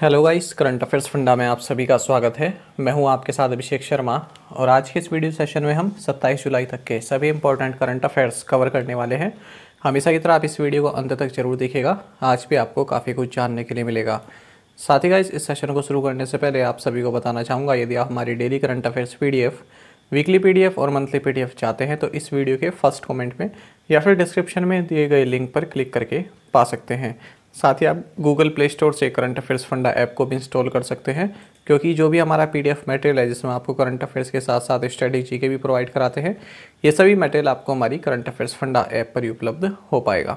Hello guys current affairs फंडा में आप सभी का स्वागत है मैं हूं आपके साथ अभिषेक शर्मा और आज के इस वीडियो सेशन में हम 27 जुलाई तक के सभी इंपॉर्टेंट करंट अफेयर्स कवर करने वाले हैं हमेशा की तरह आप इस वीडियो को अंत तक जरूर देखिएगा आज भी आपको काफ़ी कुछ जानने के लिए मिलेगा साथ ही गाइस इस सेशन को शुरू करने से पहले आप सभी को बताना चाहूँगा यदि आप हमारी daily current affairs P weekly P और मंथली पी चाहते हैं तो इस वीडियो के फर्स्ट कॉमेंट में या फिर डिस्क्रिप्शन में दिए गए लिंक पर क्लिक करके पा सकते हैं साथ ही आप गूगल प्ले स्टोर से करंट अफेयर्स फंडा ऐप को भी इंस्टॉल कर सकते हैं क्योंकि जो भी हमारा पीडीएफ मटेरियल है जिसमें आपको करंट अफेयर्स के साथ साथ स्ट्रेटेजी के भी प्रोवाइड कराते हैं ये सभी मटेरियल आपको हमारी करंट अफेयर्स फंडा ऐप पर ही उपलब्ध हो पाएगा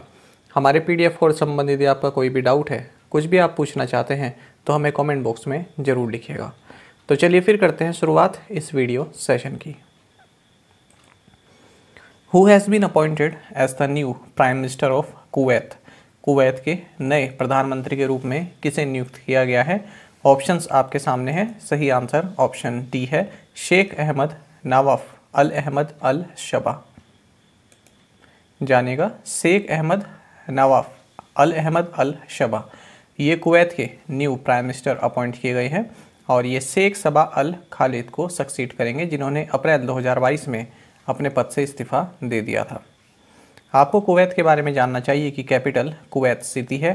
हमारे एफ और संबंधित आपका कोई भी डाउट है कुछ भी आप पूछना चाहते हैं तो हमें कॉमेंट बॉक्स में ज़रूर लिखिएगा तो चलिए फिर करते हैं शुरुआत इस वीडियो सेशन की who has been appointed as the new prime minister of Kuwait Kuwait के नए प्रधानमंत्री के रूप में किसे नियुक्त किया गया है ऑप्शंस आपके सामने हैं सही आंसर ऑप्शन डी है शेख अहमद नवाफ अल अहमद अल शबा जानेगा शेख अहमद नवाफ अल अहमद अल शबा ये कुवैत के न्यू प्राइम मिनिस्टर अपॉइंट किए गए हैं और ये शेख सबा अल खालिद को सक्सीड करेंगे जिन्होंने अप्रैल 2022 में अपने पद से इस्तीफ़ा दे दिया था आपको कुवैत के बारे में जानना चाहिए कि कैपिटल कुवैत सिटी है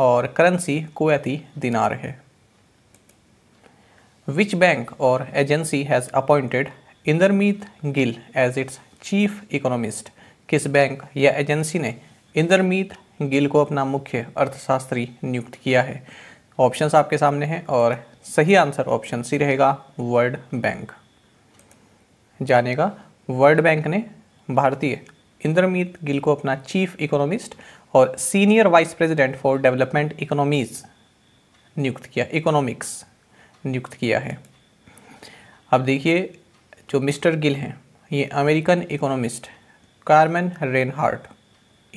और करेंसी कुवैती दिनार है विच बैंक और agency has appointed Indermit Gill as its chief economist किस बैंक या एजेंसी ने इंदरमीत गिल को अपना मुख्य अर्थशास्त्री नियुक्त किया है ऑप्शंस आपके सामने हैं और सही आंसर ऑप्शन सी रहेगा वर्ल्ड बैंक जानेगा वर्ल्ड बैंक ने भारतीय इंद्रमीत गिल को अपना चीफ इकोनॉमिस्ट और senior vice president for development economies नियुक्त किया इकोनॉमिक्स नियुक्त किया है अब देखिए जो मिस्टर गिल हैं ये अमेरिकन इकोनॉमिस्ट कारमेन रेनहार्ट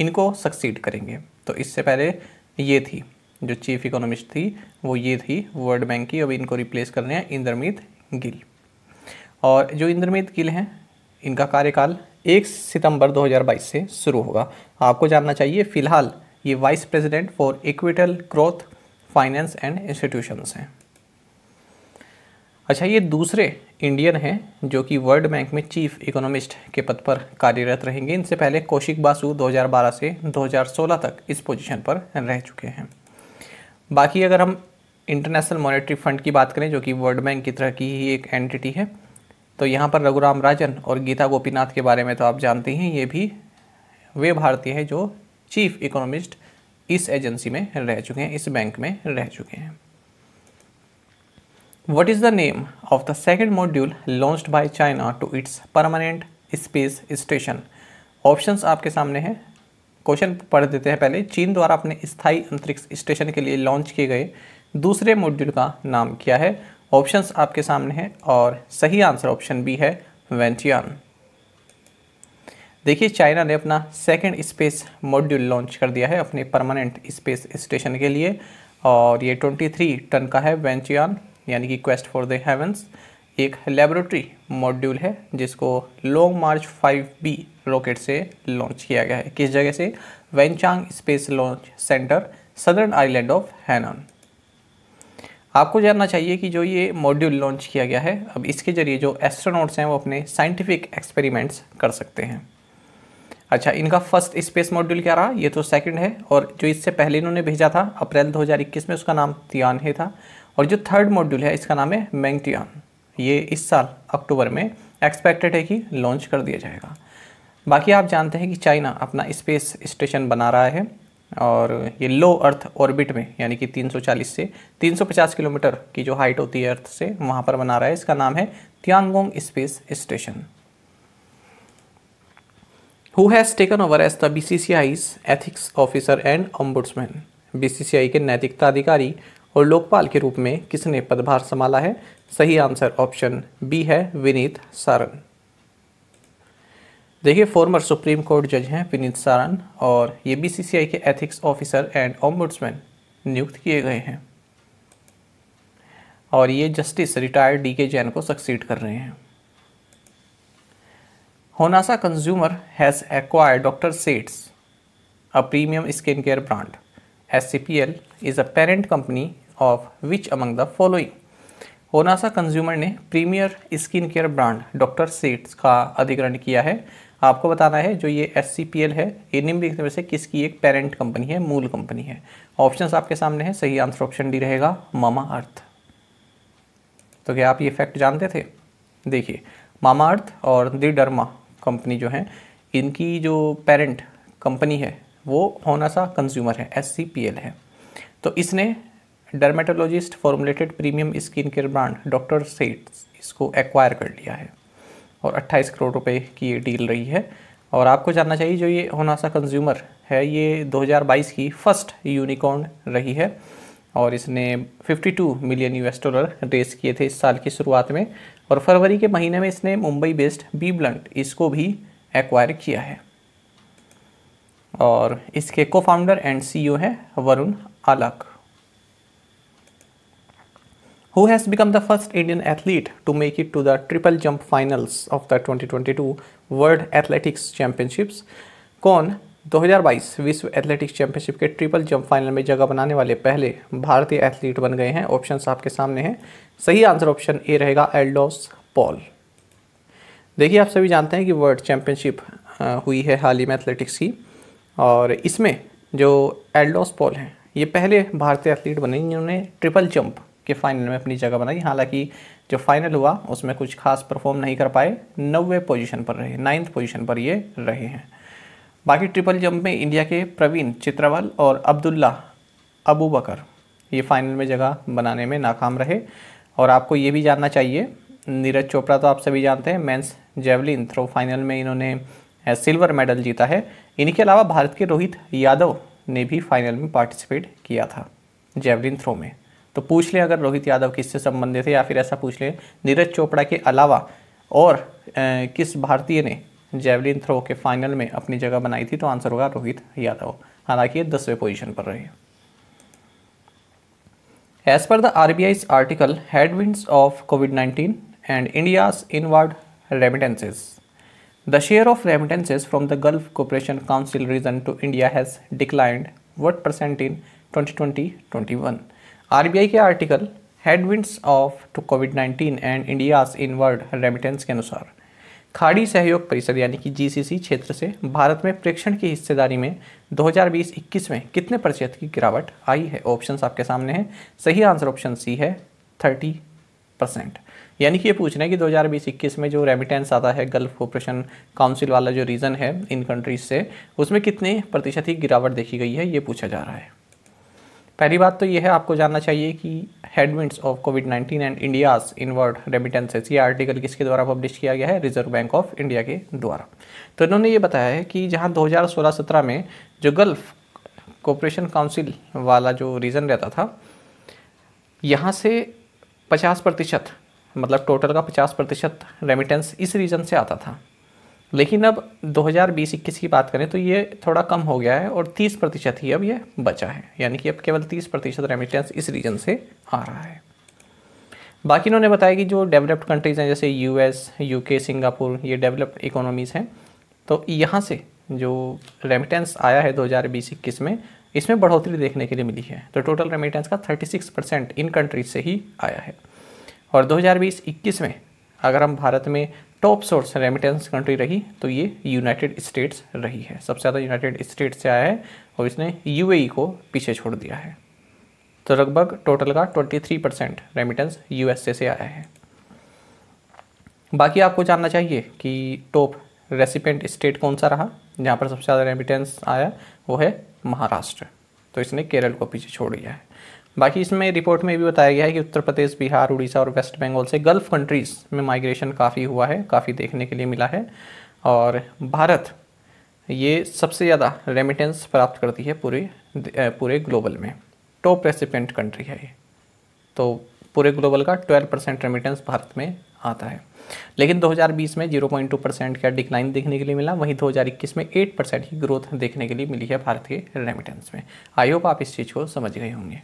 इनको सक्सीड करेंगे तो इससे पहले ये थी जो चीफ इकोनॉमिस्ट थी वो ये थी वर्ल्ड बैंक की अब इनको रिप्लेस करने हैं इंद्रमीत गिल और जो इंद्रमीत गिल हैं इनका कार्यकाल एक सितंबर 2022 से शुरू होगा आपको जानना चाहिए फिलहाल ये vice president for equitable growth finance and institutions हैं अच्छा ये दूसरे इंडियन हैं जो कि वर्ल्ड बैंक में चीफ इकोनॉमिस्ट के पद पर कार्यरत रहेंगे इनसे पहले कौशिक बासु 2012 से 2016 तक इस पोजीशन पर रह चुके हैं बाकी अगर हम इंटरनेशनल मॉनेटरी फंड की बात करें जो कि वर्ल्ड बैंक की तरह की ही एक एंटिटी है तो यहाँ पर रघुराम राजन और गीता गोपीनाथ के बारे में तो आप जानते हैं ये भी वे भारतीय हैं जो चीफ इकोनॉमिस्ट इस एजेंसी में रह चुके हैं इस बैंक में रह चुके हैं what is the name of the second module launched by China to its permanent space station options आपके सामने हैं क्वेश्चन पढ़ देते हैं पहले चीन द्वारा अपने स्थायी अंतरिक्ष स्टेशन के लिए लॉन्च किए गए दूसरे मॉड्यूल का नाम क्या है ऑप्शंस आपके सामने हैं और सही आंसर ऑप्शन बी है वेंटियन देखिए चाइना ने अपना सेकेंड स्पेस मॉड्यूल लॉन्च कर दिया है अपने परमानेंट स्पेस स्टेशन के लिए और ये 23 टन का है वेंचियन यानी कि क्वेस्ट फॉर द हेवंस एक लेबोरेटरी मॉड्यूल है जिसको लॉन्ग मार्च 5B रॉकेट से लॉन्च किया गया है किस जगह से Wenchang space launch centre southern island of Hainan आपको जानना चाहिए कि जो ये मॉड्यूल लॉन्च किया गया है अब इसके ज़रिए जो एस्ट्रोनॉट्स हैं वो अपने साइंटिफिक एक्सपेरिमेंट्स कर सकते हैं अच्छा इनका फर्स्ट स्पेस मॉड्यूल क्या रहा ये तो सेकंड है और जो इससे पहले इन्होंने भेजा था अप्रैल 2021 में उसका नाम तियान है था और जो थर्ड मॉड्यूल है इसका नाम है मैंग मैंगतियान ये इस साल अक्टूबर में एक्सपेक्टेड है कि लॉन्च कर दिया जाएगा बाकी आप जानते हैं कि चाइना अपना स्पेस स्टेशन बना रहा है और ये लो अर्थ ऑर्बिट में यानी कि 340 से 350 किलोमीटर की जो हाइट होती है अर्थ से वहाँ पर बना रहा है इसका नाम है Tiangong space station who has taken over as the B C C I's ethics officer and ombudsman B C C I के नैतिकता अधिकारी और लोकपाल के रूप में किसने पदभार संभाला है सही आंसर ऑप्शन बी है विनीत सारन देखिए फॉर्मर सुप्रीम कोर्ट जज हैं विनीत सारन और ये बीसीसीआई के एथिक्स ऑफिसर एंड ऑम्बुड्समैन नियुक्त किए गए हैं और ये जस्टिस रिटायर्ड डी के जैन को सक्सीड कर रहे हैं Honasa consumer has acquired doctor Sheth's brand S C P L is a parent company of which among the following Honasa consumer ने premier skin care brand doctor Sheth's का अधिग्रहण किया है आपको बताना है जो ये एस है ये निम्न में से किसकी एक पेरेंट कंपनी है मूल कंपनी है ऑप्शंस आपके सामने हैं सही आंसर ऑप्शन डी रहेगा मामा अर्थ तो क्या आप ये फैक्ट जानते थे देखिए मामा अर्थ और दि डर्मा कंपनी जो है इनकी जो पेरेंट कंपनी है वो होना सा कंज्यूमर है एस है तो इसने dermatologist formulated premium skin care brand doctor Sheth's इसको एक्वायर कर लिया है और 28 करोड़ रुपए की ये डील रही है और आपको जानना चाहिए जो ये होनासा कंज्यूमर है ये 2022 की फर्स्ट यूनिकॉर्न रही है और इसने 52 मिलियन यूएस डॉलर रेस किए थे इस साल की शुरुआत में और फरवरी के महीने में इसने मुंबई बेस्ड बी ब्लंट इसको भी एक्वायर किया है और इसके को फाउंडर एंड सीईओ हैं Varun आलाक who has become the first Indian athlete to make it to the triple jump finals of the 2022 World Athletics Championships. कौन 2022 विश्व एथलेटिक्स चैंपियनशिप के ट्रिपल जंप फाइनल में जगह बनाने वाले पहले भारतीय एथलीट बन गए हैं ऑप्शन आपके सामने हैं सही आंसर ऑप्शन ए रहेगा एल्डोस पॉल देखिए आप सभी जानते हैं कि वर्ल्ड चैंपियनशिप हुई है हाल ही में एथलेटिक्स की और इसमें जो एल्डोस पॉल हैं ये पहले भारतीय एथलीट बने जिन्होंने ट्रिपल जंप के फाइनल में अपनी जगह बनाई हालांकि जो फाइनल हुआ उसमें कुछ खास परफॉर्म नहीं कर पाए नौवे पोजीशन पर रहे नाइन्थ पोजीशन पर ये रहे हैं बाकी ट्रिपल जंप में इंडिया के प्रवीण चित्रावाल और अब्दुल्ला अबू बकर ये फाइनल में जगह बनाने में नाकाम रहे और आपको ये भी जानना चाहिए नीरज चोपड़ा तो आप सभी जानते हैं मेंस जेवलिन थ्रो फाइनल में इन्होंने सिल्वर मेडल जीता है इन्हीं के अलावा भारत के रोहित यादव ने भी फाइनल में पार्टिसिपेट किया था जेवलिन थ्रो में तो पूछ लें अगर रोहित यादव किससे संबंधित है या फिर ऐसा पूछ लें नीरज चोपड़ा के अलावा और ए, किस भारतीय ने जेवलिन थ्रो के फाइनल में अपनी जगह बनाई थी तो आंसर होगा रोहित यादव हालांकि ये दसवें पोजीशन पर रहे as per the R B article headwind of Covid nineteen and India's inward remittances of remittances from the Gulf Cooperation Council region to India has India what percent in twenty twenty twenty one I के article headwinds of to Covid 19 and India's in world remittance के अनुसार खाड़ी सहयोग परिषद यानी कि GCC क्षेत्र से भारत में प्रेक्षण की हिस्सेदारी में 2020-21 में कितने प्रतिशत की गिरावट आई है ऑप्शंस आपके सामने हैं सही आंसर ऑप्शन सी है 30 परसेंट यानी कि ये पूछना है कि 2020-21 में जो रेमिटेंस आता है गल्फ ऑपरेशन काउंसिल वाला जो रीज़न है इन कंट्रीज से उसमें कितने प्रतिशत की गिरावट देखी गई है ये पूछा जा रहा है पहली बात तो यह है आपको जानना चाहिए कि headwinds of COVID 19 and India's inward remittances ये आर्टिकल किसके द्वारा पब्लिश किया गया है रिजर्व बैंक ऑफ इंडिया के द्वारा तो इन्होंने ये बताया है कि जहाँ 2016-17 में जो गल्फ कॉपरेशन काउंसिल वाला जो रीज़न रहता था यहाँ से पचास प्रतिशत मतलब टोटल का पचास प्रतिशत रेमिटेंस इस रीजन से आता था लेकिन अब 2020-21 की बात करें तो ये थोड़ा कम हो गया है और 30 प्रतिशत ही अब ये बचा है यानी कि अब केवल 30 प्रतिशत रेमिटेंस इस रीजन से आ रहा है बाकी इन्होंने बताया कि जो डेवलप्ड कंट्रीज़ हैं जैसे यूएस, यूके, सिंगापुर ये डेवलप्ड इकोनॉमीज़ हैं तो यहाँ से जो रेमिटेंस आया है दो 21 में इसमें बढ़ोतरी देखने के लिए मिली है तो टोटल रेमिटेंस का थर्टी परसेंट इन कंट्रीज से ही आया है और दो हज़ार में अगर हम भारत में टॉप सोर्स रेमिटेंस कंट्री रही तो ये यूनाइटेड स्टेट्स रही है सबसे ज़्यादा यूनाइटेड स्टेट्स से आया है और इसने यूएई e को पीछे छोड़ दिया है तो लगभग टोटल का 23 परसेंट रेमिटेंस यूएसए से आया है बाकी आपको जानना चाहिए कि टॉप रेसिपेंट स्टेट कौन सा रहा जहाँ पर सबसे ज़्यादा रेमिटेंस आया वो है महाराष्ट्र तो इसने केरल को पीछे छोड़ दिया है बाकी इसमें रिपोर्ट में भी बताया गया है कि उत्तर प्रदेश बिहार उड़ीसा और वेस्ट बंगाल से गल्फ़ कंट्रीज़ में माइग्रेशन काफ़ी हुआ है काफ़ी देखने के लिए मिला है और भारत ये सबसे ज़्यादा रेमिटेंस प्राप्त करती है पूरे पूरे ग्लोबल में टॉप रेसिपेंट कंट्री है ये तो पूरे ग्लोबल का 12 परसेंट रेमिटेंस भारत में आता है लेकिन 2020 में 0.2 परसेंट का डिक्लाइन देखने के लिए मिला वहीं 2021 में 8 परसेंट की ग्रोथ देखने के लिए मिली है भारत के रेमिटेंस में आई होप आप इस चीज़ को समझ गए होंगे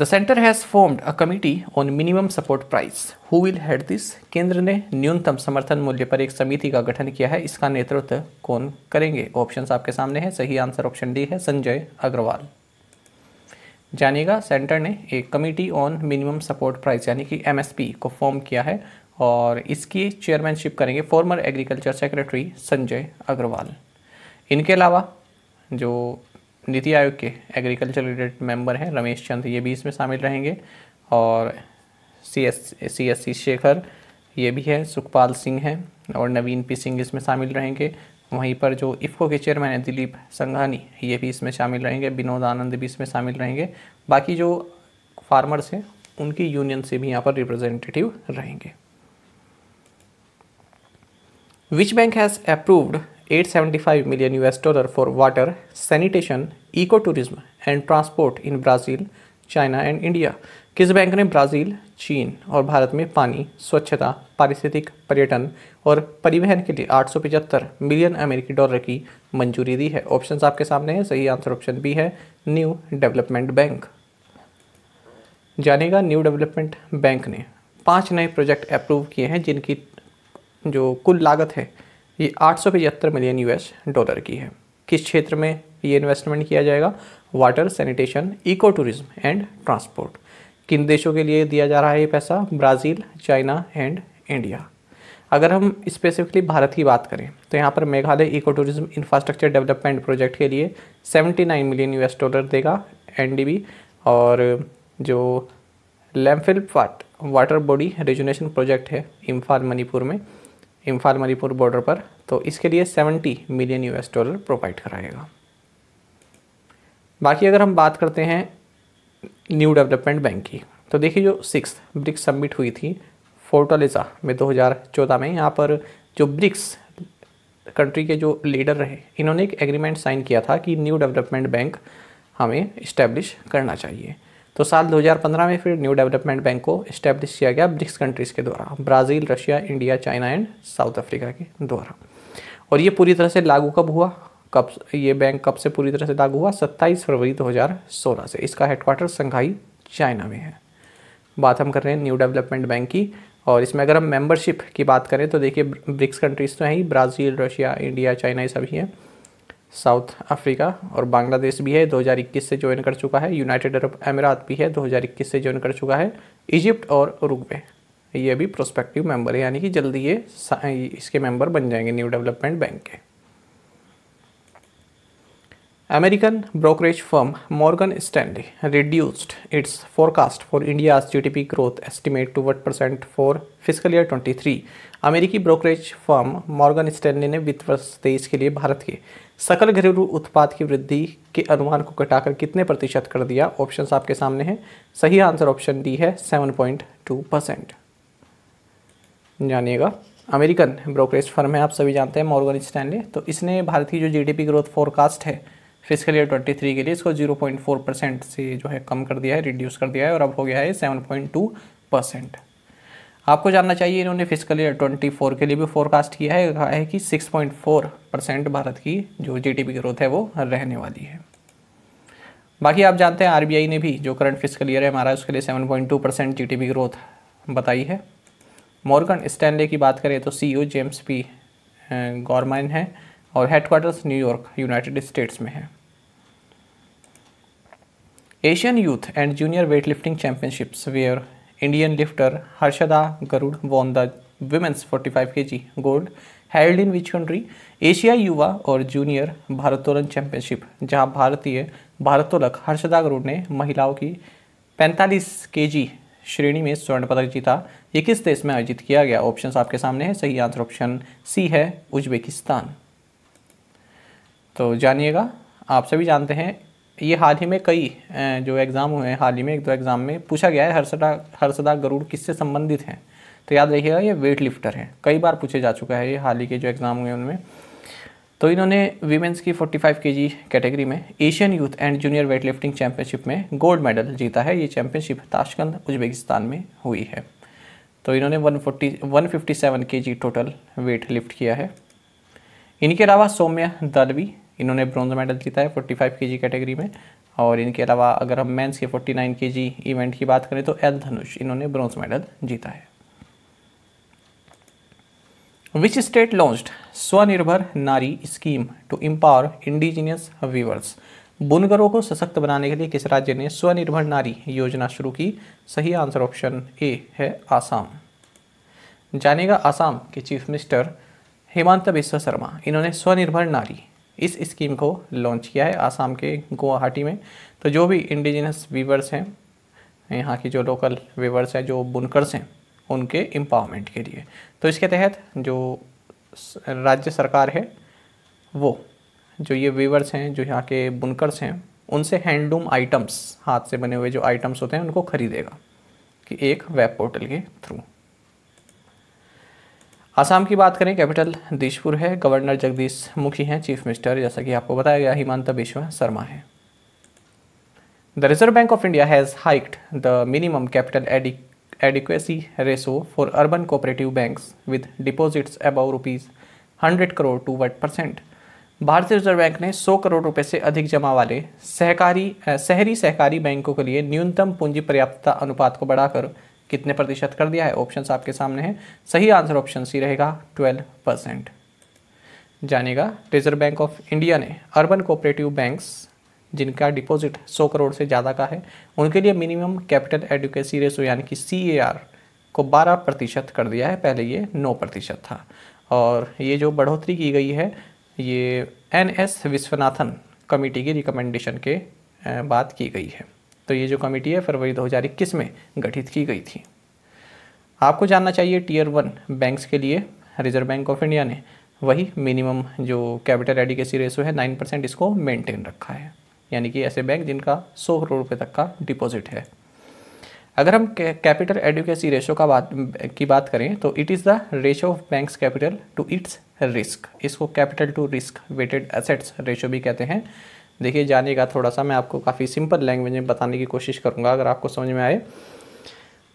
The center has formed a committee on minimum support price. Who will head this? केंद्र ने न्यूनतम समर्थन मूल्य पर एक समिति का गठन किया है इसका नेतृत्व कौन करेंगे ऑप्शंस आपके सामने हैं सही आंसर ऑप्शन डी है संजय अग्रवाल जानिएगा सेंटर ने एक committee on minimum support price यानी कि एम को फॉर्म किया है और इसकी चेयरमैनशिप करेंगे former agriculture secretary Sanjay Agrawal इनके अलावा जो नीति आयोग के एग्रीकल्चर रिलेटेड मेंबर हैं रमेश चंद ये भी इसमें शामिल रहेंगे और C S C S C Shekhar ये भी है सुखपाल सिंह हैं और नवीन पी सिंह इसमें शामिल रहेंगे वहीं पर जो इफ़को के चेयरमैन हैं दिलीप संघानी ये भी इसमें शामिल रहेंगे विनोद आनंद भी इसमें शामिल रहेंगे बाकी जो फार्मर्स हैं उनकी यूनियन से भी यहाँ पर रिप्रेजेंटेटिव रहेंगे which bank has approved 875 million US dollar for water, sanitation, ecotourism and transport in Brazil, China and India किस बैंक ने ब्राज़ील चीन और भारत में पानी स्वच्छता पारिस्थितिक पर्यटन और परिवहन के लिए आठ मिलियन अमेरिकी डॉलर की मंजूरी दी है ऑप्शन आपके सामने हैं सही आंसर ऑप्शन बी है न्यू डेवलपमेंट बैंक जानेगा न्यू डेवलपमेंट बैंक ने पांच नए प्रोजेक्ट अप्रूव किए हैं जिनकी जो कुल लागत है ये आठ मिलियन यूएस डॉलर की है किस क्षेत्र में ये इन्वेस्टमेंट किया जाएगा water sanitation eco tourism and transport किन देशों के लिए दिया जा रहा है ये पैसा ब्राज़ील चाइना एंड इंडिया अगर हम स्पेसिफिकली भारत की बात करें तो यहाँ पर Meghalaya eco tourism infrastructure development project के लिए 79 मिलियन यूएस डॉलर देगा एनडीबी और जो Lamphel water body rejuvenation project है इम्फाल मणिपुर में इम्फाल मणिपुर बॉर्डर पर तो इसके लिए 70 मिलियन यूएस डॉलर प्रोवाइड कराएगा बाकी अगर हम बात करते हैं न्यू डेवलपमेंट बैंक की तो देखिए जो सिक्स ब्रिक्स सबमिट हुई थी फोर्टोलेसा में 2014 में यहाँ पर जो ब्रिक्स कंट्री के जो लीडर रहे इन्होंने एक एग्रीमेंट साइन किया था कि न्यू डेवलपमेंट बैंक हमें इस्टेब्लिश करना चाहिए तो साल 2015 में फिर न्यू डेवलपमेंट बैंक को इस्टेब्लिश किया गया ब्रिक्स कंट्रीज़ के द्वारा Brazil Russia India China and South Africa के द्वारा और ये पूरी तरह से लागू कब हुआ कब ये बैंक कब से पूरी तरह से लागू हुआ 27 फरवरी 2016 से इसका हेडक्वार्टर संघाई चाइना में है बात हम कर रहे हैं न्यू डेवलपमेंट बैंक की और इसमें अगर हम मेंबरशिप की बात करें तो देखिए ब्रिक्स कंट्रीज़ तो हैं ही ब्राज़ील रशिया इंडिया चाइना ये सभी हैं साउथ अफ्रीका और बांग्लादेश भी है 2021 से ज्वाइन कर चुका है यूनाइटेड अरब अमीरात भी है 2021 से ज्वाइन कर चुका है इजिप्ट और उरुग्वे ये भी प्रोस्पेक्टिव मेंबर है यानी कि जल्दी ये इसके मेंबर बन जाएंगे न्यू डेवलपमेंट बैंक के American brokerage firm Morgan Stanley reduced its forecast for India GDP growth estimate to what percent for fiscal year 23 अमेरिकी ब्रोकरेज फर्म मॉर्गन स्टैंडली ने वित्त वर्ष तेईस के लिए भारत के सकल घरेलू उत्पाद की वृद्धि के अनुमान को घटाकर कितने प्रतिशत कर दिया ऑप्शन आपके सामने हैं सही आंसर ऑप्शन डी है सेवन पॉइंट टू परसेंट जानिएगा अमेरिकन ब्रोकरेज फर्म है आप सभी जानते हैं मॉर्गन स्टैंडले तो इसने भारत की जो जीडीपी ग्रोथ फोरकास्ट है फिजिकल ईयर 23 के लिए इसको 0.4 परसेंट से जो है कम कर दिया है रिड्यूस कर दिया है और अब हो गया है सेवन पॉइंट टू परसेंट आपको जानना चाहिए इन्होंने फिजिकल ईयर ट्वेंटी फोर के लिए भी फोरकास्ट किया है कहा है कि six point four percent Bharat की जो जीडीपी ग्रोथ है वो रहने वाली है बाकी आप जानते हैं आरबीआई ने भी जो करंट फिजिकल ईयर है हमारा उसके लिए seven point two percent G growth बताई है मॉर्गन स्टैनले की बात करें तो सी जेम्स पी गौरमैन है और हेडक्वार्टर्स न्यूयॉर्क यूनाइटेड स्टेट्स में है Asian youth and junior weight lifting championships where Indian lifter Harshada Garud won the women's 45 KG gold held in which country Asia युवा और जूनियर भारत्तोलन चैंपियनशिप जहां भारतीय भारत्तोलक हर्षदा गरुड़ ने महिलाओं की 45 केजी श्रेणी में स्वर्ण पदक जीता ये किस देश में आयोजित किया गया ऑप्शन आपके सामने है सही आंसर ऑप्शन सी है उज्बेकिस्तान तो जानिएगा आप सभी जानते हैं ये हाल ही में कई जो एग्ज़ाम हुए हैं हाल ही में एक दो एग्ज़ाम में पूछा गया है हरसदा हरसदा गरुड़ किससे संबंधित हैं तो याद रखिएगा ये वेट लिफ्टर हैं कई बार पूछे जा चुका है ये हाल ही के जो एग्ज़ाम हुए उनमें तो इन्होंने वीमेंस की 45 केजी कैटेगरी में Asian youth and junior weight lifting championship में गोल्ड मेडल जीता है ये चैम्पियनशिप ताशकंद उज्बेकिस्तान में हुई है तो इन्होंने 140 157 केजी टोटल वेट लिफ्ट किया है इनके अलावा सौम्या दलवी इन्होंने ब्रॉन्ज मेडल जीता है 45 जी कैटेगरी में और इनके अलावा अगर हम मेंस के 49 केजी इवेंट की बात करें तो एल धनुष इन्होंने ब्रॉन्ज मेडल जीता है which state launched Swanirbhar Nari scheme to empower indigenous weavers बुनकरों को सशक्त बनाने के लिए किस राज्य ने स्वनिर्भर नारी योजना शुरू की सही आंसर ऑप्शन ए है आसाम जानेगा आसाम के चीफ मिनिस्टर हेमंत बिश्व शर्मा इन्होंने स्वनिर्भर नारी इस स्कीम को लॉन्च किया है आसाम के गुवाहाटी में तो जो भी इंडिजिनस वीवर्स हैं यहाँ की जो लोकल वीवर्स हैं जो बुनकर्स हैं उनके एम्पावरमेंट के लिए तो इसके तहत जो राज्य सरकार है वो जो ये वीवर्स हैं जो यहाँ के बुनकर्स हैं उनसे हैंडलूम आइटम्स हाथ से बने हुए जो आइटम्स होते हैं उनको खरीदेगा कि एक वेब पोर्टल के थ्रू आसाम की बात करें कैपिटल दिशपुर है गवर्नर जगदीश मुखी हैं चीफ मिनिस्टर जैसा कि आपको बताया गया हिमांता विश्व शर्मा है the Reserve Bank of India has hiked the minimum capital adequacy ratio for urban cooperative banks with deposits above rupees hundred crore to what percent भारतीय रिजर्व बैंक ने 100 करोड़ रुपए से अधिक जमा वाले सहकारी शहरी सहकारी बैंकों के लिए न्यूनतम पूंजी पर्याप्तता अनुपात को बढ़ाकर कितने प्रतिशत कर दिया है ऑप्शंस आपके सामने हैं सही आंसर ऑप्शन सी रहेगा 12 परसेंट जानेगा रिजर्व बैंक ऑफ इंडिया ने अर्बन कोऑपरेटिव बैंक्स जिनका डिपॉजिट 100 करोड़ से ज़्यादा का है उनके लिए मिनिमम कैपिटल एडुकेसी रेसो यानी कि सी को बारह प्रतिशत कर दिया है पहले ये नौ प्रतिशत था और ये जो बढ़ोतरी की गई है ये एन एस विश्वनाथन कमेटी की रिकमेंडेशन के बात की गई है तो ये जो कमेटी है फरवरी दो में गठित की गई थी आपको जानना चाहिए टीयर वन बैंक्स के लिए रिजर्व बैंक ऑफ इंडिया ने वही मिनिमम जो कैपिटल एडिकेसी रेशो है नाइन परसेंट इसको मेंटेन रखा है यानी कि ऐसे बैंक जिनका सौ करोड़ रुपये तक का डिपॉजिट है अगर हम कैपिटल एडिकेसी रेशो का बात की बात करें तो it is the ratio of bank's capital to its risk इसको capital to risk weighted assets ratio भी कहते हैं देखिए जानेगा थोड़ा सा मैं आपको काफ़ी सिंपल लैंग्वेज में बताने की कोशिश करूँगा अगर आपको समझ में आए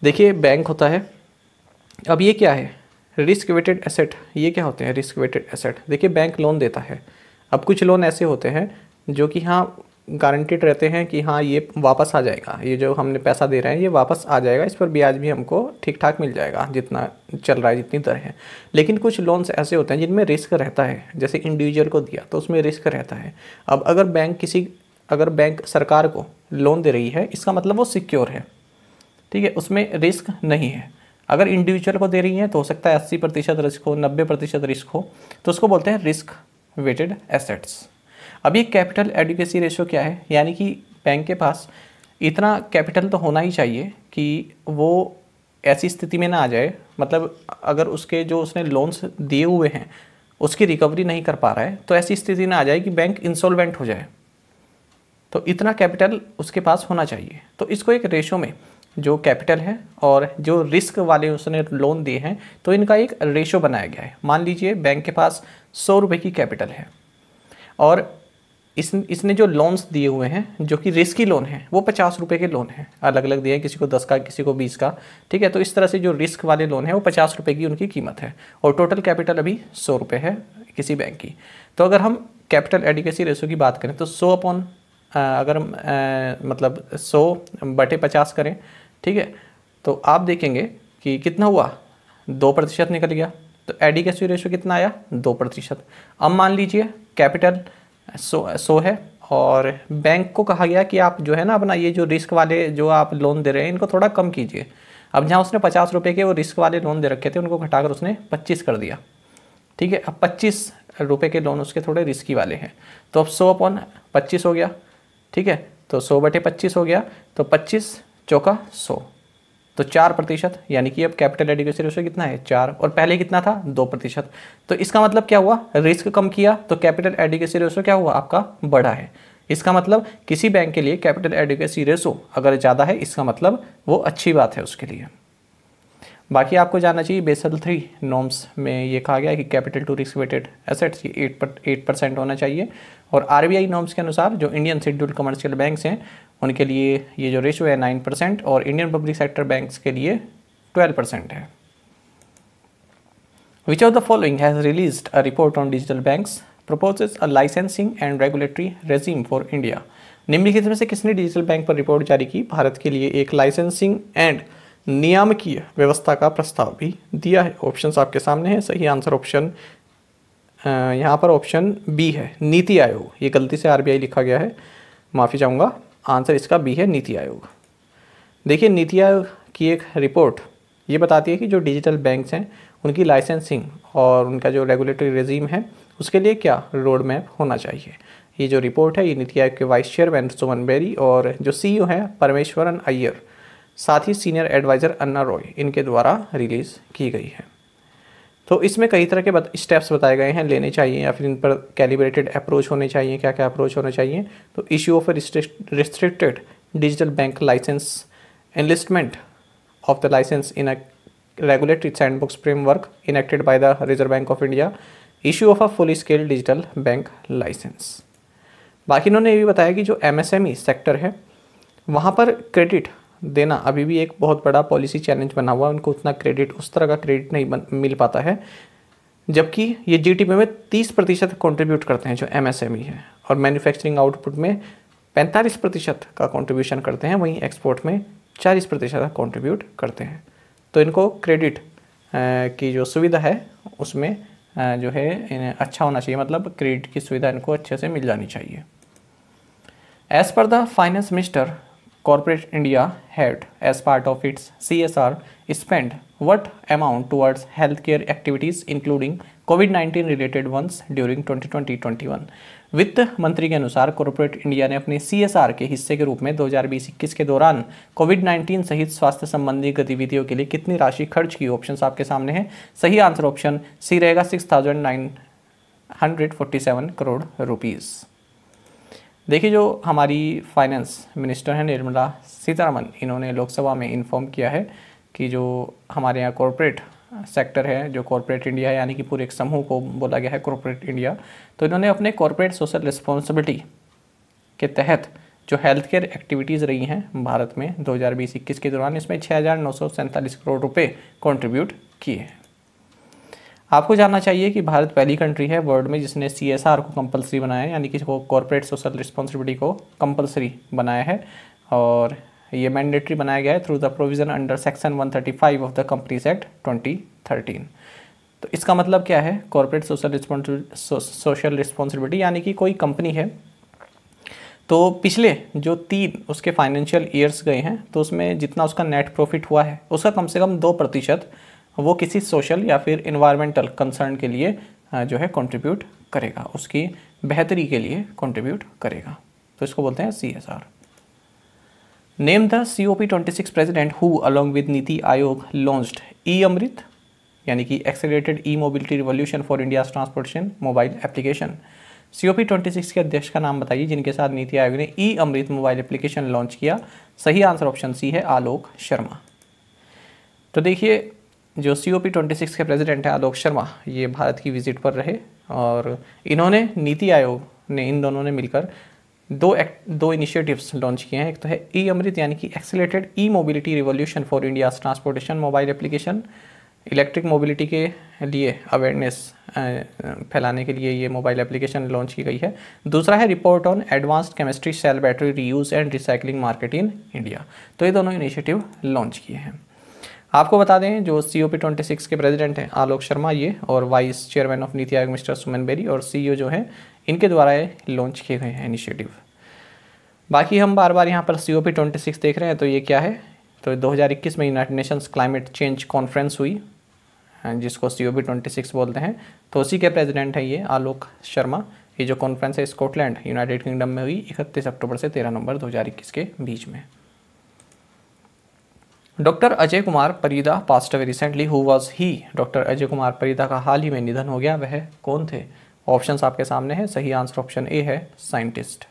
देखिए बैंक होता है अब ये क्या है रिस्क वेटेड एसेट ये क्या होते हैं रिस्क वेटेड एसेट देखिए बैंक लोन देता है अब कुछ लोन ऐसे होते हैं जो कि हाँ गारंटीड रहते हैं कि हाँ ये वापस आ जाएगा ये जो हमने पैसा दे रहे हैं ये वापस आ जाएगा इस पर ब्याज भी हमको ठीक ठाक मिल जाएगा जितना चल रहा है जितनी दर है लेकिन कुछ लोन्स ऐसे होते हैं जिनमें रिस्क रहता है जैसे इंडिविजुअल को दिया तो उसमें रिस्क रहता है अब अगर बैंक किसी अगर बैंक सरकार को लोन दे रही है इसका मतलब वो सिक्योर है ठीक है उसमें रिस्क नहीं है अगर इंडिविजुअल को दे रही है तो हो सकता है अस्सी प्रतिशत रिस्क हो नब्बे प्रतिशत रिस्क हो तो उसको बोलते हैं रिस्क वेटेड एसेट्स अब ये कैपिटल एडुकेसी रेशो क्या है यानी कि बैंक के पास इतना कैपिटल तो होना ही चाहिए कि वो ऐसी स्थिति में ना आ जाए मतलब अगर उसके जो उसने लोन्स दिए हुए हैं उसकी रिकवरी नहीं कर पा रहा है तो ऐसी स्थिति ना आ जाए कि बैंक इंसॉल्वेंट हो जाए तो इतना कैपिटल उसके पास होना चाहिए तो इसको एक रेशो में जो कैपिटल है और जो रिस्क वाले उसने लोन दिए हैं तो इनका एक रेशो बनाया गया है मान लीजिए बैंक के पास सौ रुपये की कैपिटल है और इस इसने जो लोन्स दिए हुए हैं जो कि रिस्की लोन है वो पचास रुपये के लोन है अलग अलग दिए हैं किसी को दस का किसी को बीस का ठीक है तो इस तरह से जो रिस्क वाले लोन है वो पचास रुपये की उनकी कीमत है और टोटल कैपिटल अभी सौ रुपये है किसी बैंक की तो अगर हम कैपिटल एडिकेसी रेशो की बात करें तो सौ अपॉन अगर हम मतलब सौ बटे पचास करें ठीक है तो आप देखेंगे कि कितना हुआ दो प्रतिशत निकल गया तो एडिकेसी रेशो कितना आया दो प्रतिशत अब मान लीजिए कैपिटल सो सो है और बैंक को कहा गया कि आप जो है ना अपना ये जो रिस्क वाले जो आप लोन दे रहे हैं इनको थोड़ा कम कीजिए अब जहाँ उसने पचास रुपये के वो रिस्क वाले लोन दे रखे थे उनको घटाकर उसने पच्चीस कर दिया ठीक है अब पच्चीस रुपये के लोन उसके थोड़े रिस्की वाले हैं तो अब सौ अपन पच्चीस हो गया ठीक है तो सौ बटे पच्चीस हो गया तो पच्चीस चौका सौ तो चार प्रतिशत यानी कि अब कैपिटल एडिकेसी रेशियो कितना है चार और पहले कितना था दो प्रतिशत तो इसका मतलब क्या हुआ रिस्क कम किया तो कैपिटल एडिकेसी रेशियो क्या हुआ आपका बढ़ा है इसका मतलब किसी बैंक के लिए कैपिटल एडिकेसी रेशियो अगर ज़्यादा है इसका मतलब वो अच्छी बात है उसके लिए बाकी आपको जानना चाहिए बेसल थ्री नॉम्स में ये कहा गया है कि capital to risk weighted assets ये एट पर एट परसेंट होना चाहिए और आरबीआई नॉम्स के अनुसार जो इंडियन शेड्यूल्ड कमर्शियल बैंक्स हैं उनके लिए ये जो रेशो है नाइन परसेंट और इंडियन पब्लिक सेक्टर बैंक्स के लिए ट्वेल्व परसेंट है which of the following has released a report on digital banks proposes a licensing and regulatory regime for India निम्नलिखित में से किसने डिजिटल बैंक पर रिपोर्ट जारी की भारत के लिए एक लाइसेंसिंग एंड नियामकीय व्यवस्था का प्रस्ताव भी दिया है ऑप्शंस आपके सामने हैं सही आंसर ऑप्शन यहाँ पर ऑप्शन बी है नीति आयोग ये गलती से आरबीआई लिखा गया है माफ़ी चाहूँगा आंसर इसका बी है नीति आयोग देखिए नीति आयोग की एक रिपोर्ट ये बताती है कि जो डिजिटल बैंक्स हैं उनकी लाइसेंसिंग और उनका जो रेगुलेटरी रेजीम है उसके लिए क्या रोड मैप होना चाहिए ये जो रिपोर्ट है ये नीति आयोग के वाइस चेयरमैन सुमन बेरी और जो सीईओ हैं परमेश्वरन अय्यर साथ ही सीनियर एडवाइज़र अन्ना रॉय इनके द्वारा रिलीज़ की गई है तो इसमें कई तरह के बत, स्टेप्स बताए गए हैं लेने चाहिए या फिर इन पर कैलिब्रेटेड अप्रोच होने चाहिए क्या क्या अप्रोच होने चाहिए तो issue of restricted digital bank licence enlistment of the licence in a sandbox framework enacted by the Reserve Bank of India issue of a full scale digital bank licence बाकी इन्होंने ये भी बताया कि जो एम सेक्टर e है वहाँ पर क्रेडिट देना अभी भी एक बहुत बड़ा पॉलिसी चैलेंज बना हुआ है उनको उतना क्रेडिट उस तरह का क्रेडिट नहीं बन, मिल पाता है जबकि ये जी में तीस प्रतिशत कॉन्ट्रीब्यूट करते हैं जो एम e है और मैन्युफैक्चरिंग आउटपुट में पैंतालीस प्रतिशत का कॉन्ट्रीब्यूशन करते हैं वहीं एक्सपोर्ट में चालीस प्रतिशत का कॉन्ट्रीब्यूट करते हैं तो इनको क्रेडिट की जो सुविधा है उसमें जो है अच्छा होना चाहिए मतलब क्रेडिट की सुविधा इनको अच्छे से मिल जानी चाहिए as per the finance minister corporate India had, as part of its CSR, spent what amount towards healthcare activities including covid 19 related ones during 2020-21 वित्त मंत्री के अनुसार कॉरपोरेट इंडिया ने अपने सीएसआर के हिस्से के रूप में 2021 के दौरान कोविड 19 सहित स्वास्थ्य संबंधी गतिविधियों के लिए कितनी राशि खर्च की ऑप्शन आपके सामने हैं सही आंसर ऑप्शन सी रहेगा सिक्स करोड़ रुपीज़ देखिए जो हमारी फाइनेंस मिनिस्टर हैं निर्मला सीतारमन इन्होंने लोकसभा में इन्फॉर्म किया है कि जो हमारे यहाँ कॉरपोरेट सेक्टर है जो कॉरपोरेट इंडिया है यानी कि पूरे एक समूह को बोला गया है कॉरपोरेट इंडिया तो इन्होंने अपने कॉरपोरेट सोशल रिस्पॉन्सिबिलिटी के तहत जो हेल्थ केयर एक्टिविटीज़ रही हैं भारत में दो के दौरान इसमें छः करोड़ रुपये कॉन्ट्रीब्यूट किए हैं आपको जानना चाहिए कि भारत पहली कंट्री है वर्ल्ड में जिसने सी को कंपलसरी बनाया है यानी कि कॉरपोरेट सोशल रिस्पॉन्सिबिलिटी को कंपलसरी बनाया है और ये मैंडेटरी बनाया गया है through the provision under section 135 of the companies act 2013 तो इसका मतलब क्या है कॉरपोरेट सोशल सोशल रिस्पॉन्सिबिलिटी यानी कि कोई कंपनी है तो पिछले जो तीन उसके फाइनेंशियल ईयर्स गए हैं तो उसमें जितना उसका नेट प्रॉफिट हुआ है उसका कम से कम दो प्रतिशत वो किसी सोशल या फिर इन्वायरमेंटल कंसर्न के लिए जो है कंट्रीब्यूट करेगा उसकी बेहतरी के लिए कंट्रीब्यूट करेगा तो इसको बोलते हैं C S R name the C O P twenty six president who along with NITI Aayog launched E Amrit यानी कि accelerated E mobility revolution for India transportation mobile application C O P twenty six के अध्यक्ष का नाम बताइए जिनके साथ नीति आयोग ने E Amrit mobile application launch किया सही आंसर ऑप्शन सी है आलोक शर्मा तो देखिए जो C O P twenty six के प्रेसिडेंट हैं आलोक शर्मा ये भारत की विजिट पर रहे और इन्होंने नीति आयोग ने इन दोनों ने मिलकर दो एक्ट दो इनिशिएटिव्स लॉन्च किए हैं एक तो है ई अमृत यानी कि accelerated E mobility revolution for India transportation mobile application electric mobility के लिए अवेयरनेस फैलाने के लिए ये मोबाइल एप्लीकेशन लॉन्च की गई है दूसरा है report on advanced chemistry cell battery reuse and recycling market in India तो ये दोनों इनिशिएटिव लॉन्च किए हैं आपको बता दें जो C O P twenty six के प्रेजिडेंट हैं आलोक शर्मा ये और वाइस चेयरमैन ऑफ नीति आयोग मिस्टर सुमन बेरी और सी e जो हैं इनके द्वारा ये लॉन्च किए गए हैं इनिशिएटिव बाकी हम बार बार यहाँ पर C O P twenty six देख रहे हैं तो ये क्या है तो 2021 में United Nations climate change conference हुई हाँ, जिसको C O P twenty six बोलते हैं तो उसी के प्रेजिडेंट हैं ये आलोक शर्मा ये जो कॉन्फ्रेंस है स्कॉटलैंड यूनाइटेड किंगडम में हुई इकतीस अक्टूबर से तेरह नवंबर इक्कीस के बीच में doctor Ajay Kumar Parida passed away recently who was he doctor Ajay Kumar Parida का हाल ही में निधन हो गया वह कौन थे ऑप्शंस आपके सामने हैं सही आंसर ऑप्शन ए है साइंटिस्ट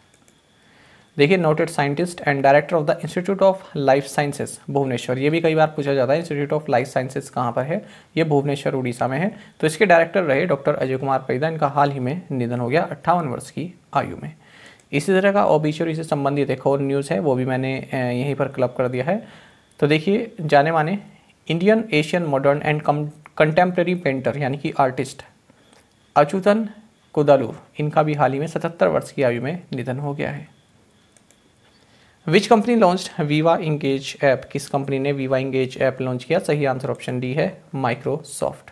देखिए noted scientist and director of the institute of life sciences Bhubaneswar ये भी कई बार पूछा जाता है इंस्टीट्यूट ऑफ लाइफ साइंसेज कहाँ पर है ये भुवनेश्वर उड़ीसा में है तो इसके डायरेक्टर रहे डॉक्टर अजय कुमार परिदा इनका हाल ही में निधन हो गया अट्ठावन वर्ष की आयु में इसी तरह का ओबिचुरी से संबंधित एक और न्यूज़ है वो भी मैंने यहीं पर क्लब कर दिया है तो देखिए जाने माने Indian Asian modern and contemporary painter यानी कि आर्टिस्ट अचूतन कुदालू इनका भी हाल ही में 77 वर्ष की आयु में निधन हो गया है which company launch Viva Engage app किस कंपनी ने वीवा इंगेज ऐप लॉन्च किया सही आंसर ऑप्शन डी है माइक्रोसॉफ्ट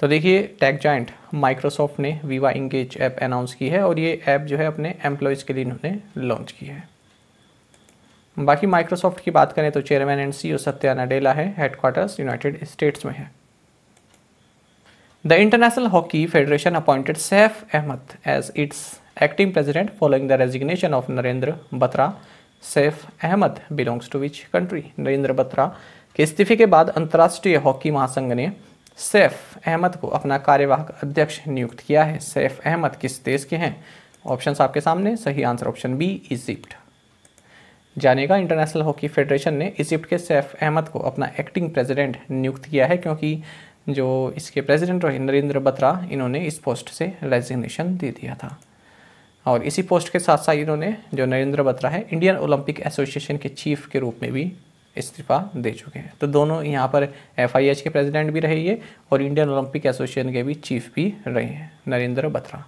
तो देखिए टैग जॉइंट माइक्रोसॉफ्ट ने वीवा इंगेज ऐप अनाउंस की है और ये ऐप जो है अपने एम्प्लॉयज़ के लिए इन्होंने लॉन्च की है बाकी माइक्रोसॉफ्ट की बात करें तो chairman and CEO Satya Nadella है हेडक्वार्टर्स यूनाइटेड स्टेट्स में है the International Hockey Federation appointed Saif Ahmed as its acting president following the resignation of Narendra Batra Saif Ahmed belongs to which country Narendra Batra के इस्तीफे के बाद अंतर्राष्ट्रीय हॉकी महासंघ ने सैफ अहमद को अपना कार्यवाहक अध्यक्ष नियुक्त किया है सैफ अहमद किस देश के हैं ऑप्शंस आपके सामने सही आंसर ऑप्शन बी इजिप्ट जानेगा इंटरनेशनल हॉकी फेडरेशन ने इजिप्ट के सैफ अहमद को अपना एक्टिंग प्रेसिडेंट नियुक्त किया है क्योंकि जो इसके प्रेसिडेंट रहे नरेंद्र बत्रा इन्होंने इस पोस्ट से रेजिग्नेशन दे दिया था और इसी पोस्ट के साथ साथ इन्होंने जो नरेंद्र बत्रा है इंडियन ओलंपिक एसोसिएशन के चीफ के रूप में भी इस्तीफा दे चुके हैं तो दोनों यहाँ पर एफ के प्रेजिडेंट भी रहे ये और इंडियन ओलंपिक एसोसिएशन के भी चीफ भी रहे हैं Narendra Batra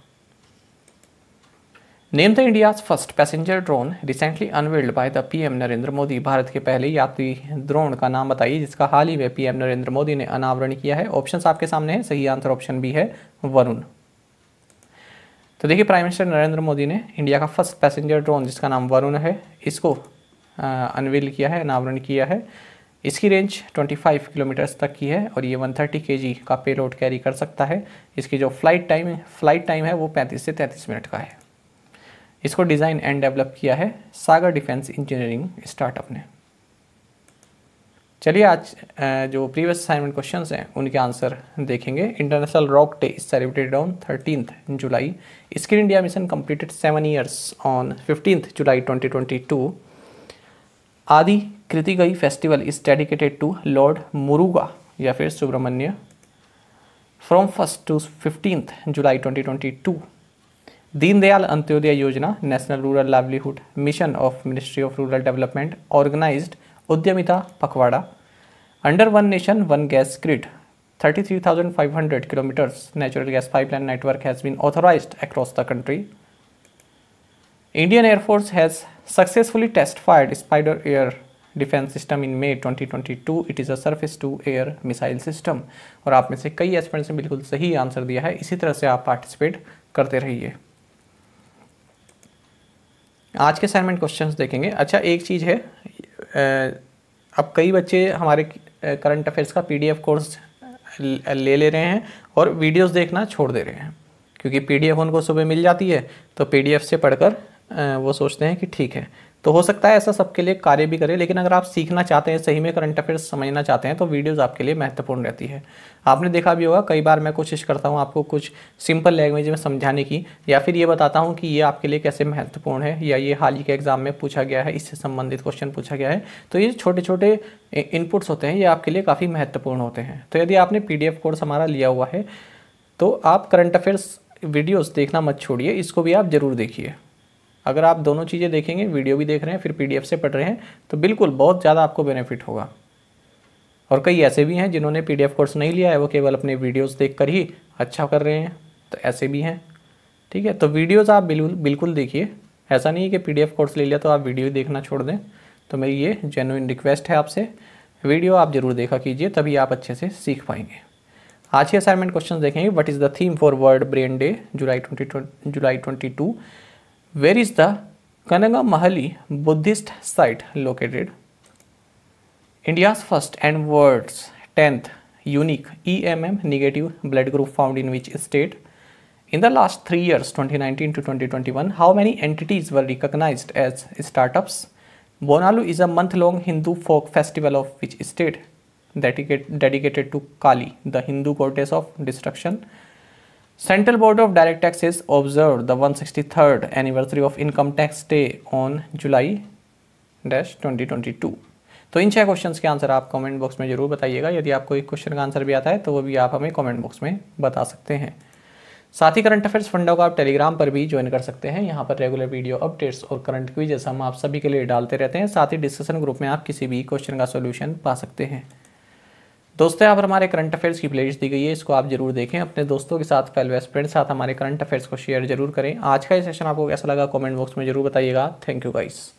name the India's first passenger drone recently unveiled by the PM Narendra Modi Bharat के पहले यात्री ड्रोन का नाम बताइए जिसका हाल ही में पीएम नरेंद्र मोदी ने अनावरण किया है ऑप्शंस आपके सामने हैं सही आंसर ऑप्शन बी है वरुण तो देखिए प्राइम मिनिस्टर नरेंद्र मोदी ने इंडिया का फर्स्ट पैसेंजर ड्रोन जिसका नाम वरुण है इसको अनवील किया है अनावरण किया है इसकी रेंज 25 किलोमीटर्स तक की है और ये 130 केजी का पेलोड कैरी कर सकता है इसकी जो फ्लाइट टाइम फ्लाइट टाइम है वो 35 से 33 मिनट का है इसको डिज़ाइन एंड डेवलप किया है सागर डिफेंस इंजीनियरिंग स्टार्टअप ने चलिए आज जो प्रीवियस असाइनमेंट क्वेश्चन हैं उनके आंसर देखेंगे international rock day is celebrated on thirteenth July skill India mission completed seven years on fifteen July 2022 Aadi Krithigai festival is dedicated to lord Muruga या फिर Subramanya from first to fifteen July to Deendayal Antyodaya Yojana national rural livelihood mission of ministry of rural development organised Udyamita Pakhwada under one nation one gas grid 33,500 kilometres natural gas pipeline network has been authorised across the country Indian air force has successfully test fired spyder air defence system in May 2022 it is a surface to air missile system और आप में से कई एस्पेंट ने बिल्कुल सही answer दिया है इसी तरह से आप पार्टिसिपेट करते रहिए आज के असाइनमेंट क्वेश्चंस देखेंगे अच्छा एक चीज़ है अब कई बच्चे हमारे करंट अफेयर्स का पीडीएफ कोर्स ले ले रहे हैं और वीडियोस देखना छोड़ दे रहे हैं क्योंकि पीडीएफ उनको सुबह मिल जाती है तो पीडीएफ से पढ़कर वो सोचते हैं कि ठीक है तो हो सकता है ऐसा सबके लिए कार्य भी करे लेकिन अगर आप सीखना चाहते हैं सही में करंट अफेयर्स समझना चाहते हैं तो वीडियोज़ आपके लिए महत्वपूर्ण रहती है आपने देखा भी होगा कई बार मैं कोशिश करता हूँ आपको कुछ सिंपल लैंग्वेज में समझाने की या फिर ये बताता हूँ कि ये आपके लिए कैसे महत्वपूर्ण है या ये हाल ही के एग्ज़ाम में पूछा गया है इससे संबंधित क्वेश्चन पूछा गया है तो ये छोटे छोटे इनपुट्स होते हैं ये आपके लिए काफ़ी महत्वपूर्ण होते हैं तो यदि आपने पी कोर्स हमारा लिया हुआ है तो आप करंट अफेयर्स वीडियोज़ देखना मत छोड़िए इसको भी आप ज़रूर देखिए अगर आप दोनों चीज़ें देखेंगे वीडियो भी देख रहे हैं फिर पीडीएफ से पढ़ रहे हैं तो बिल्कुल बहुत ज़्यादा आपको बेनिफिट होगा और कई ऐसे भी हैं जिन्होंने पीडीएफ कोर्स नहीं लिया है वो केवल अपने वीडियोस देखकर ही अच्छा कर रहे हैं तो ऐसे भी हैं ठीक है तो वीडियोज़ आप बिल्कुल बिल्कुल देखिए ऐसा नहीं है कि पी कोर्स ले लिया तो आप वीडियो देखना छोड़ दें तो मेरी ये जेनुइन रिक्वेस्ट है आपसे वीडियो आप ज़रूर देखा कीजिए तभी आप अच्छे से सीख पाएंगे आज ही असाइनमेंट क्वेश्चन देखेंगे what is the theme for world brain day July twenty July twenty two Where is the Kanaga Mahali Buddhist site located? India's first and world's 10th unique EMM negative blood group found in which state? In the last three years, 2019 to 2021, how many entities were recognized as startups? Bonalu is a month-long Hindu folk festival of which state? Dedicated, dedicated to Kali, the Hindu goddess of destruction. Central Board of Direct Taxes observed the 163rd anniversary of Income Tax Day on July dash 2022 तो इन छह questions के answer आप comment box में जरूर बताइएगा यदि आपको एक क्वेश्चन का आंसर भी आता है तो वो भी आप हमें कमेंट बॉक्स में बता सकते हैं साथ ही करंट अफेयर्स फंडों को आप टेलीग्राम पर भी ज्वाइन कर सकते हैं यहाँ पर रेगुलर वीडियो अपडेट्स और करंट क्वीज़ हम आप सभी के लिए डालते रहते हैं साथ ही डिस्कशन ग्रुप में आप किसी भी क्वेश्चन का सोल्यूशन पा सकते हैं दोस्तों यहाँ पर हमारे करंट अफेयर्स की प्लेलिस्ट दी गई है इसको आप जरूर देखें अपने दोस्तों के साथ फेलो एक्सपेरेंट साथ हमारे करंट अफेयर्स को शेयर जरूर करें आज का ये सेशन आपको कैसा लगा कॉमेंट बॉक्स में जरूर बताइएगा थैंक यू गाइज